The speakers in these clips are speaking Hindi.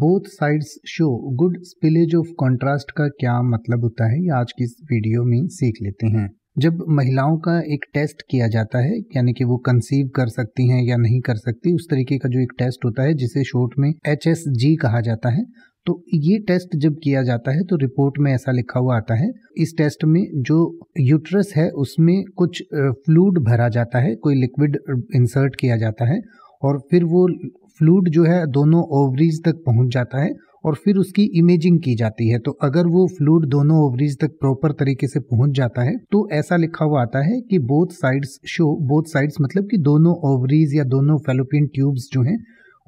both sides show good spillage of contrast का क्या मतलब होता है ये आज की इस वीडियो में सीख लेते हैं जब महिलाओं का एक टेस्ट किया जाता है यानी कि वो कंसीव कर सकती हैं या नहीं कर सकती उस तरीके का जो एक टेस्ट होता है जिसे शॉर्ट में एच कहा जाता है तो ये टेस्ट जब किया जाता है तो रिपोर्ट में ऐसा लिखा हुआ आता है इस टेस्ट में जो यूट्रस है उसमें कुछ फ्लूड भरा जाता है कोई लिक्विड इंसर्ट किया जाता है और फिर वो फ्लूड जो है दोनों ओवरीज तक पहुंच जाता है और फिर उसकी इमेजिंग की जाती है तो अगर वो फ्लूड दोनों ओवरीज तक प्रॉपर तरीके से पहुंच जाता है तो ऐसा लिखा हुआ आता है कि both sides show both sides मतलब कि दोनों ओवरीज या दोनों फेलोपियन ट्यूब्स जो हैं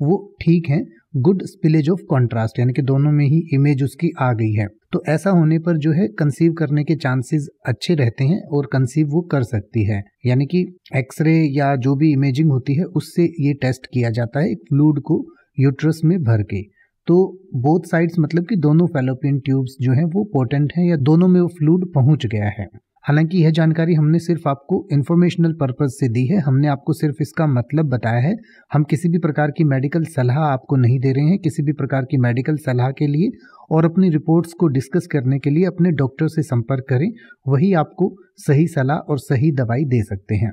वो ठीक हैं गुड स्पिलेज ऑफ कॉन्ट्रास्ट यानी कि दोनों में ही इमेज उसकी आ गई है तो ऐसा होने पर जो है कंसीव करने के चांसेस अच्छे रहते हैं और कंसीव वो कर सकती है यानी कि एक्सरे या जो भी इमेजिंग होती है उससे ये टेस्ट किया जाता है फ्लूड को यूट्रस में भर के तो बोथ साइड्स मतलब कि दोनों फेलोपियन ट्यूब्स जो हैं वो पोटेंट हैं या दोनों में वो फ्लूड पहुंच गया है हालांकि यह जानकारी हमने सिर्फ आपको इन्फॉर्मेशनल पर्पज़ से दी है हमने आपको सिर्फ इसका मतलब बताया है हम किसी भी प्रकार की मेडिकल सलाह आपको नहीं दे रहे हैं किसी भी प्रकार की मेडिकल सलाह के लिए और अपनी रिपोर्ट्स को डिस्कस करने के लिए अपने डॉक्टर से संपर्क करें वही आपको सही सलाह और सही दवाई दे सकते हैं